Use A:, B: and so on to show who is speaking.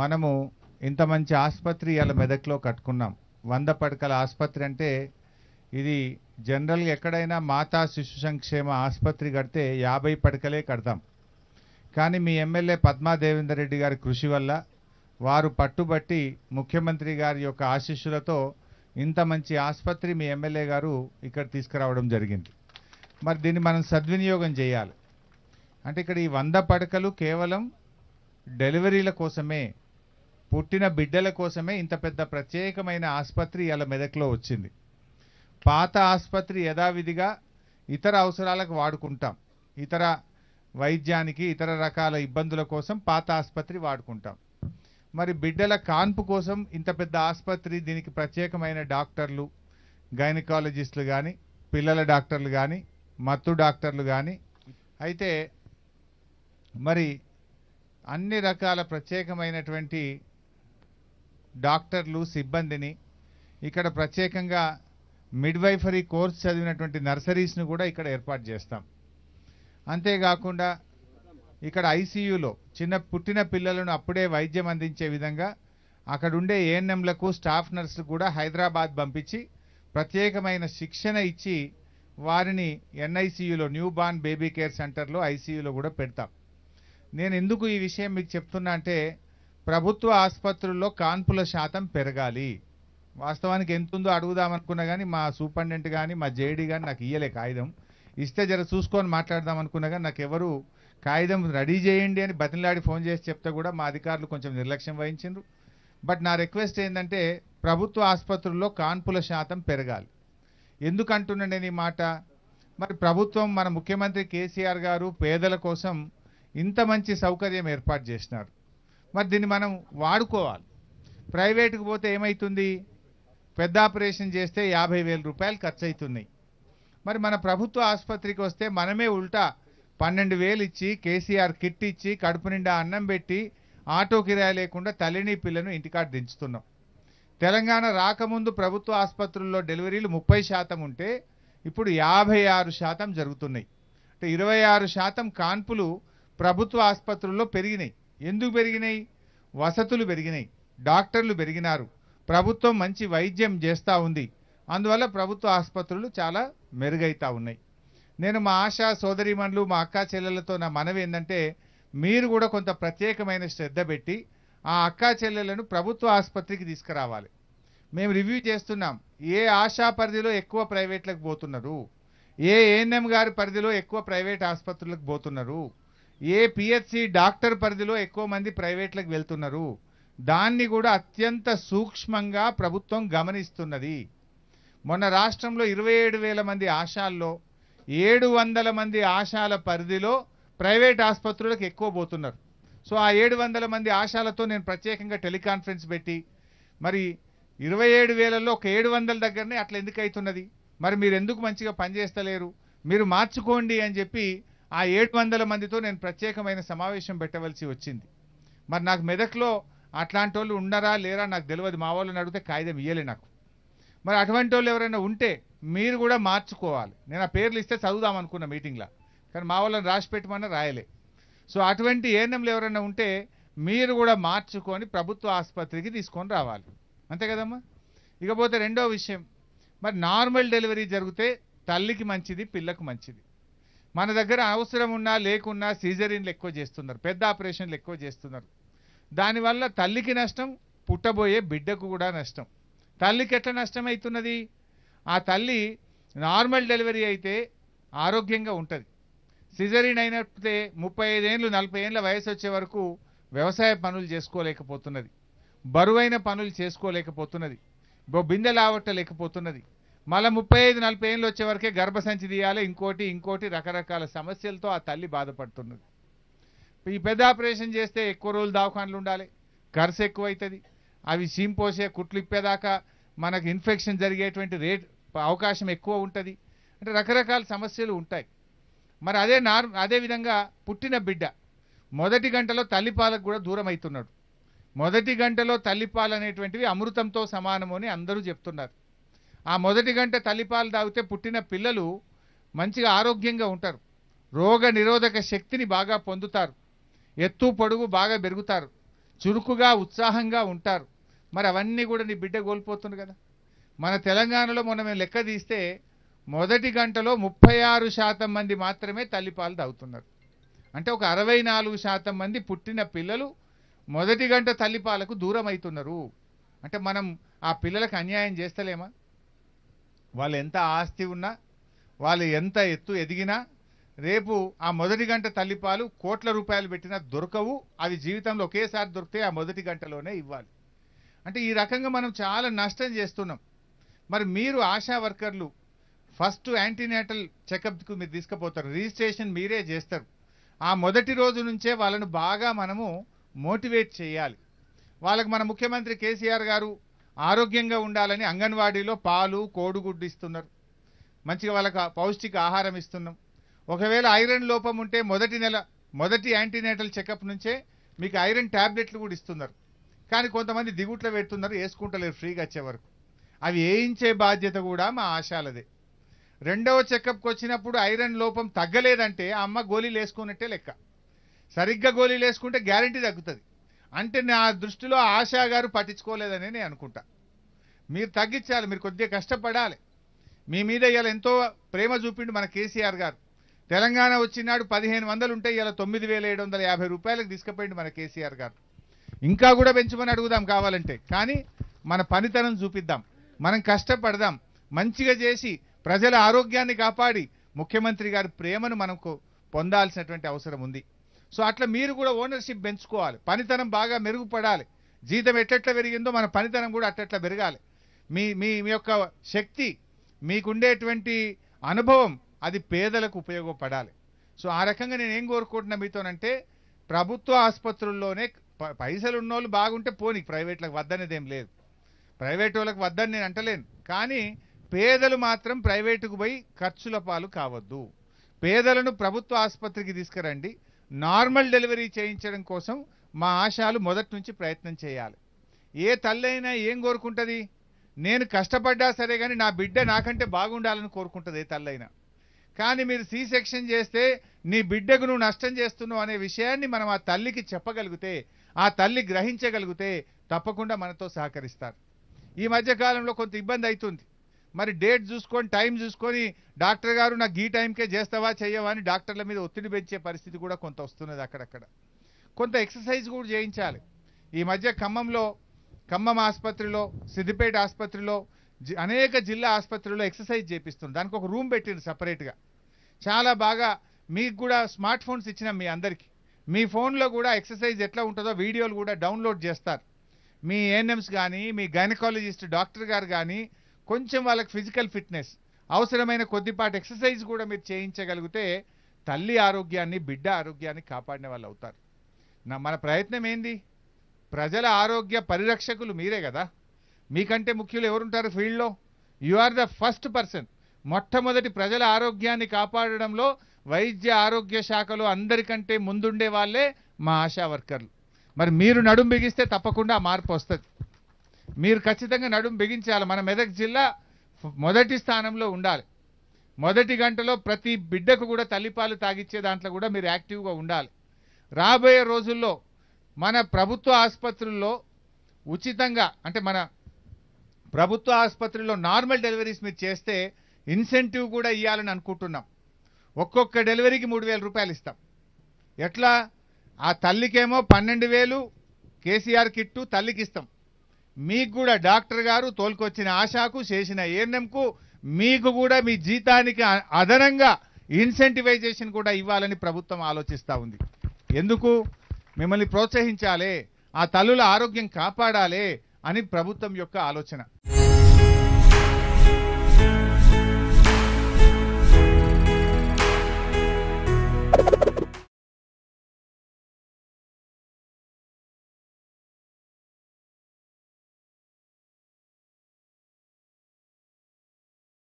A: మనము ఇంత మంచి ఆసుపత్రి ఇలా మెదక్లో కట్టుకున్నాం వంద పడకల ఆసుపత్రి అంటే ఇది జనరల్గా ఎక్కడైనా మాతా శిశు సంక్షేమ ఆసుపత్రి కడితే యాభై పడకలే కడతాం కానీ మీ ఎమ్మెల్యే పద్మా దేవేందర్ రెడ్డి గారి కృషి వల్ల వారు పట్టుబట్టి ముఖ్యమంత్రి గారి యొక్క ఆశీస్సులతో ఇంత మంచి ఆసుపత్రి మీ ఎమ్మెల్యే గారు ఇక్కడ తీసుకురావడం జరిగింది మరి దీన్ని మనం సద్వినియోగం చేయాలి అంటే ఇక్కడ ఈ వంద పడకలు కేవలం డెలివరీల కోసమే పుట్టిన బిడ్డల కోసమే ఇంత పెద్ద ప్రత్యేకమైన ఆసుపత్రి ఇలా మెదక్లో వచ్చింది పాత ఆసుపత్రి యథావిధిగా ఇతర అవసరాలకు వాడుకుంటాం ఇతర వైద్యానికి ఇతర రకాల ఇబ్బందుల కోసం పాత ఆసుపత్రి వాడుకుంటాం మరి బిడ్డల కాన్పు కోసం ఇంత పెద్ద ఆసుపత్రి దీనికి ప్రత్యేకమైన డాక్టర్లు గైనకాలజిస్టులు కానీ పిల్లల డాక్టర్లు కానీ మత్తు డాక్టర్లు కానీ అయితే మరి అన్ని రకాల ప్రత్యేకమైనటువంటి డాక్టర్లు సిబ్బందిని ఇక్కడ ప్రత్యేకంగా మిడ్వైఫరీ కోర్స్ చదివినటువంటి నర్సరీస్ను కూడా ఇక్కడ ఏర్పాటు చేస్తాం అంతేకాకుండా ఇక్కడ ఐసీయూలో చిన్న పుట్టిన పిల్లలను అప్పుడే వైద్యం అందించే విధంగా అక్కడుండే ఏఎన్ఎంలకు స్టాఫ్ నర్సులు కూడా హైదరాబాద్ పంపించి ప్రత్యేకమైన శిక్షణ ఇచ్చి వారిని ఎన్ఐసీయూలో న్యూ బార్న్ బేబీ కేర్ సెంటర్లో ఐసీయూలో కూడా పెడతాం నేను ఎందుకు ఈ విషయం మీకు చెప్తున్నా అంటే ప్రభుత్వ ఆసుపత్రుల్లో కాన్పుల శాతం పెరగాలి వాస్తవానికి ఎంత ఉందో అనుకున్నా కానీ మా సూపరింటెండెంట్ కానీ మా జేడీ కానీ నాకు ఇయ్యలే కాగితం ఇస్తే జర చూసుకొని మాట్లాడదాం అనుకున్నా కానీ నాకు ఎవరు కాగితం రెడీ చేయండి అని బతిలాడి ఫోన్ చేసి చెప్తే కూడా మా అధికారులు కొంచెం నిర్లక్ష్యం వహించారు బట్ నా రిక్వెస్ట్ ఏంటంటే ప్రభుత్వ ఆసుపత్రుల్లో కాన్పుల శాతం పెరగాలి ఎందుకంటున్నా నేను ఈ మాట మరి ప్రభుత్వం మన ముఖ్యమంత్రి కేసీఆర్ గారు పేదల కోసం ఇంత మంచి సౌకర్యం ఏర్పాటు చేసినారు మరి దీన్ని మనం వాడుకోవాలి ప్రైవేటుకు పోతే ఏమవుతుంది పెద్ద ఆపరేషన్ చేస్తే యాభై వేల రూపాయలు ఖర్చు అవుతున్నాయి మరి మన ప్రభుత్వ ఆసుపత్రికి వస్తే మనమే ఉల్టా పన్నెండు వేలు ఇచ్చి కేసీఆర్ కిట్ ఇచ్చి కడుపు నిండా అన్నం పెట్టి ఆటో కిరాయి లేకుండా తల్లిని పిల్లను ఇంటికాడ దించుతున్నాం తెలంగాణ రాకముందు ప్రభుత్వ ఆసుపత్రుల్లో డెలివరీలు ముప్పై శాతం ఉంటే ఇప్పుడు యాభై ఆరు శాతం జరుగుతున్నాయి అంటే ఇరవై ఆరు శాతం కాన్పులు ప్రభుత్వ ఆసుపత్రుల్లో పెరిగినాయి ఎందుకు పెరిగినాయి వసతులు పెరిగినాయి డాక్టర్లు పెరిగినారు ప్రభుత్వం మంచి వైద్యం చేస్తూ ఉంది అందువల్ల ప్రభుత్వ ఆసుపత్రులు చాలా మెరుగైతూ ఉన్నాయి నేను మా ఆశా సోదరిమణులు మా అక్కా చెల్లెలతో నా మనవి ఏంటంటే మీరు కూడా కొంత ప్రత్యేకమైన శ్రద్ధ పెట్టి ఆ అక్కా చెల్లెలను ప్రభుత్వ ఆసుపత్రికి తీసుకురావాలి మేము రివ్యూ చేస్తున్నాం ఏ ఆశా పరిధిలో ఎక్కువ ప్రైవేట్లకు పోతున్నారు ఏ ఏఎన్ఎం గారి పరిధిలో ఎక్కువ ప్రైవేట్ ఆసుపత్రులకు పోతున్నారు ఏ పిహెచ్సి డాక్టర్ పరిధిలో ఎక్కువ మంది ప్రైవేట్లకు వెళ్తున్నారు దాన్ని కూడా అత్యంత సూక్ష్మంగా ప్రభుత్వం గమనిస్తున్నది మొన్న రాష్ట్రంలో ఇరవై ఏడు వేల మంది ఆశాల్లో ఏడు వందల మంది ఆశాల పరిధిలో ప్రైవేట్ ఆసుపత్రులకు ఎక్కువ పోతున్నారు సో ఆ ఏడు వందల మంది ఆశాలతో నేను ప్రత్యేకంగా టెలికాన్ఫరెన్స్ పెట్టి మరి ఇరవై ఏడు వేలలో ఒక ఏడు వందల దగ్గరనే అట్లా ఎందుకు అవుతున్నది మరి మీరు ఎందుకు మంచిగా పనిచేస్తలేరు మీరు మార్చుకోండి అని చెప్పి ఆ ఏడు వందల మందితో నేను ప్రత్యేకమైన సమావేశం పెట్టవలసి వచ్చింది మరి నాకు మెదక్లో అట్లాంటి వాళ్ళు ఉన్నారా లేరా నాకు తెలియదు మా వాళ్ళని అడిగితే కాగితం ఇయ్యలే నాకు మరి అటువంటి వాళ్ళు ఎవరైనా ఉంటే మీరు కూడా మార్చుకోవాలి నేను ఆ పేర్లు ఇస్తే చదువుదాం అనుకున్న మీటింగ్లో కానీ మా వాళ్ళని రాసి పెట్టమన్నా రాయలే సో అటువంటి ఏఎన్ఎంలు ఎవరైనా ఉంటే మీరు కూడా మార్చుకొని ప్రభుత్వ ఆసుపత్రికి తీసుకొని రావాలి అంతే కదమ్మా ఇకపోతే రెండో విషయం మరి నార్మల్ డెలివరీ జరిగితే తల్లికి మంచిది పిల్లకు మంచిది మన దగ్గర అవసరం ఉన్నా లేకున్నా సీజరీన్లు ఎక్కువ చేస్తున్నారు పెద్ద ఆపరేషన్లు ఎక్కువ చేస్తున్నారు దానివల్ల తల్లికి నష్టం పుట్టబోయే బిడ్డకు కూడా నష్టం తల్లికి ఎట్లా నష్టమవుతున్నది ఆ తల్లి నార్మల్ డెలివరీ అయితే ఆరోగ్యంగా ఉంటుంది సిజరీన్ అయినట్టే ముప్పై ఐదేళ్ళు నలభై ఏళ్ళ వయసు వచ్చే వరకు వ్యవసాయ పనులు చేసుకోలేకపోతున్నది బరువైన పనులు చేసుకోలేకపోతున్నది బిందె లావట్టలేకపోతున్నది మళ్ళీ ముప్పై ఐదు నలభై ఏళ్ళు వచ్చే వరకే గర్భసంచి తీయాలి ఇంకోటి ఇంకోటి రకరకాల సమస్యలతో ఆ తల్లి బాధపడుతున్నది ఈ పెద్ద ఆపరేషన్ చేస్తే ఎక్కువ రోజులు దావఖానలు ఉండాలి ఖర్చు ఎక్కువైతుంది అవి సీమ్ పోసే కుట్లు ఇప్పేదాకా మనకు ఇన్ఫెక్షన్ జరిగేటువంటి రేట్ అవకాశం ఎక్కువ ఉంటుంది అంటే రకరకాల సమస్యలు ఉంటాయి మరి అదే నార్మ అదేవిధంగా పుట్టిన బిడ్డ మొదటి గంటలో తల్లిపాలకు కూడా దూరం అవుతున్నాడు మొదటి గంటలో తల్లిపాలు అనేటువంటివి అమృతంతో సమానమని అందరూ చెప్తున్నారు ఆ మొదటి గంట తల్లిపాలు తాగితే పుట్టిన పిల్లలు మంచిగా ఆరోగ్యంగా ఉంటారు రోగ నిరోధక శక్తిని బాగా పొందుతారు ఎత్తు పొడుగు బాగా పెరుగుతారు చురుకుగా ఉత్సాహంగా ఉంటారు మరి అవన్నీ కూడా నీ బిడ్డ కోల్పోతుంది కదా మన తెలంగాణలో మనం లెక్క తీస్తే మొదటి గంటలో ముప్పై ఆరు శాతం మంది మాత్రమే తల్లిపాలు తాగుతున్నారు అంటే ఒక అరవై నాలుగు శాతం మంది పుట్టిన పిల్లలు మొదటి గంట తల్లిపాలకు దూరం అవుతున్నారు అంటే మనం ఆ పిల్లలకు అన్యాయం చేస్తలేమా వాళ్ళు ఎంత ఆస్తి ఉన్నా వాళ్ళు ఎంత ఎత్తు ఎదిగినా రేపు ఆ మొదటి గంట తల్లిపాలు కోట్ల రూపాయలు పెట్టినా దొరకవు అవి జీవితంలో ఒకేసారి దొరికితే ఆ మొదటి గంటలోనే ఇవ్వాలి అంటే ఈ రకంగా మనం చాలా నష్టం చేస్తున్నాం మరి మీరు ఆశా వర్కర్లు ఫస్ట్ యాంటీనేటల్ చెకప్కు మీరు తీసుకుపోతారు రిజిస్ట్రేషన్ మీరే చేస్తారు ఆ మొదటి రోజు నుంచే వాళ్ళను బాగా మనము మోటివేట్ చేయాలి వాళ్ళకు మన ముఖ్యమంత్రి కేసీఆర్ గారు ఆరోగ్యంగా ఉండాలని అంగన్వాడీలో పాలు కోడుగుడ్డు ఇస్తున్నారు మంచిగా వాళ్ళకి పౌష్టిక ఆహారం ఇస్తున్నాం ఒకవేళ ఐరన్ లోపం ఉంటే మొదటి నెల మొదటి యాంటీనేటల్ చెకప్ నుంచే మీకు ఐరన్ ట్యాబ్లెట్లు కూడా ఇస్తున్నారు కానీ కొంతమంది దిగుట్లో పెడుతున్నారు వేసుకుంటలేరు ఫ్రీగా వచ్చే వరకు అవి వేయించే బాధ్యత కూడా మా ఆశాలదే రెండవ చెకప్కి వచ్చినప్పుడు ఐరన్ లోపం తగ్గలేదంటే అమ్మ గోళీలు వేసుకున్నట్టే లెక్క సరిగ్గా గోళీలు వేసుకుంటే గ్యారంటీ తగ్గుతుంది అంటే నా దృష్టిలో ఆశా గారు పట్టించుకోలేదని నేను అనుకుంటా మీరు తగ్గించాలి మీరు కొద్దిగా కష్టపడాలి మీ మీద ఇలా ఎంతో ప్రేమ చూపిండు మన కేసీఆర్ గారు తెలంగాణ వచ్చినాడు పదిహేను వందలు ఉంటే ఇలా తొమ్మిది వేల ఏడు వందల యాభై రూపాయలకు తీసుకుపోయింది మన కేసీఆర్ గారు ఇంకా కూడా పెంచమని అడుగుదాం కావాలంటే కానీ మన పనితనం చూపిద్దాం మనం కష్టపడదాం మంచిగా చేసి ప్రజల ఆరోగ్యాన్ని కాపాడి ముఖ్యమంత్రి గారి ప్రేమను మనకు పొందాల్సినటువంటి అవసరం ఉంది సో అట్లా మీరు కూడా ఓనర్షిప్ పెంచుకోవాలి పనితనం బాగా మెరుగుపడాలి జీతం ఎట్లెట్లా పెరిగిందో మన పనితనం కూడా అట్ల పెరగాలి మీ మీ మీ యొక్క శక్తి మీకుండేటువంటి అనుభవం అది పేదలకు ఉపయోగపడాలి సో ఆ రకంగా నేను ఏం కోరుకుంటున్నా మీతోనంటే ప్రభుత్వ ఆసుపత్రుల్లోనే పైసలు ఉన్నోళ్ళు బాగుంటే పోనీ ప్రైవేట్లకు వద్దనేది ఏం లేదు ప్రైవేట్ వాళ్ళకి వద్దని నేను అంటలేను కానీ పేదలు మాత్రం ప్రైవేటుకు పోయి ఖర్చుల పాలు కావద్దు పేదలను ప్రభుత్వ ఆసుపత్రికి తీసుకురండి నార్మల్ డెలివరీ చేయించడం కోసం మా ఆశాలు మొదటి నుంచి ప్రయత్నం చేయాలి ఏ తల్లైనా ఏం కోరుకుంటుంది నేను కష్టపడ్డా సరే కానీ నా బిడ్డ నాకంటే బాగుండాలని కోరుకుంటుంది ఏ తల్లైనా కానీ మీరు సీ సెక్షన్ చేస్తే నీ బిడ్డకు నువ్వు నష్టం చేస్తున్నావు అనే విషయాన్ని మనం ఆ తల్లికి చెప్పగలిగితే ఆ తల్లి గ్రహించగలిగితే తప్పకుండా మనతో సహకరిస్తారు ఈ మధ్య కాలంలో కొంత ఇబ్బంది అవుతుంది మరి డేట్ చూసుకొని టైం చూసుకొని డాక్టర్ గారు నాకు ఈ టైంకే చేస్తావా చేయవా అని డాక్టర్ల మీద ఒత్తిడి పెంచే పరిస్థితి కూడా కొంత వస్తున్నది అక్కడక్కడ కొంత ఎక్సర్సైజ్ కూడా చేయించాలి ఈ మధ్య ఖమ్మంలో ఖమ్మం ఆసుపత్రిలో సిద్దిపేట ఆసుపత్రిలో అనేక జిల్లా ఆసుపత్రిలో ఎక్సర్సైజ్ చేపిస్తుంది దానికి ఒక రూమ్ పెట్టింది సపరేట్గా చాలా బాగా మీకు కూడా స్మార్ట్ ఫోన్స్ ఇచ్చిన మీ అందరికీ మీ ఫోన్లో కూడా ఎక్సర్సైజ్ ఎట్లా ఉంటుందో వీడియోలు కూడా డౌన్లోడ్ చేస్తారు మీ ఏఎన్ఎంస్ కానీ మీ గైనకాలజిస్ట్ డాక్టర్ గారు కానీ కొంచెం వాళ్ళకి ఫిజికల్ ఫిట్నెస్ అవసరమైన కొద్దిపాటి ఎక్సర్సైజ్ కూడా మీరు చేయించగలిగితే తల్లి ఆరోగ్యాన్ని బిడ్డ ఆరోగ్యాన్ని కాపాడిన వాళ్ళు అవుతారు నా మన ప్రయత్నం ఏంది ప్రజల ఆరోగ్య పరిరక్షకులు మీరే కదా మీకంటే ముఖ్యులు ఎవరుంటారు ఫీల్డ్లో you are the first person మొట్టమొదటి ప్రజల ఆరోగ్యాన్ని కాపాడడంలో వైద్య ఆరోగ్య శాఖలో అందరికంటే ముందుండే వాళ్ళే మా ఆశా వర్కర్లు మరి మీరు నడుం బిగిస్తే తప్పకుండా మార్పు వస్తుంది మీరు ఖచ్చితంగా నడుం బిగించాలి మన మెదక్ జిల్లా మొదటి స్థానంలో ఉండాలి మొదటి గంటలో ప్రతి బిడ్డకు కూడా తల్లిపాలు తాగిచ్చే దాంట్లో కూడా మీరు యాక్టివ్గా ఉండాలి రాబోయే రోజుల్లో మన ప్రభుత్వ ఆసుపత్రుల్లో ఉచితంగా అంటే మన ప్రభుత్వ ఆసుపత్రిలో నార్మల్ డెలివరీస్ మీరు చేస్తే ఇన్సెంటివ్ కూడా ఇవ్వాలని అనుకుంటున్నాం ఒక్కొక్క డెలివరీకి మూడు రూపాయలు ఇస్తాం ఎట్లా ఆ తల్లికేమో పన్నెండు వేలు కేసీఆర్ కిట్టు తల్లికి ఇస్తాం మీకు కూడా డాక్టర్ గారు తోలుకొచ్చిన ఆశాకు చేసిన ఏఎన్ఎంకు మీకు కూడా మీ జీతానికి అదనంగా ఇన్సెంటివైజేషన్ కూడా ఇవ్వాలని ప్రభుత్వం ఆలోచిస్తూ ఉంది ఎందుకు మిమ్మల్ని ప్రోత్సహించాలి ఆ తల్లుల ఆరోగ్యం కాపాడాలి అని ప్రభుత్వం యొక్క ఆలోచన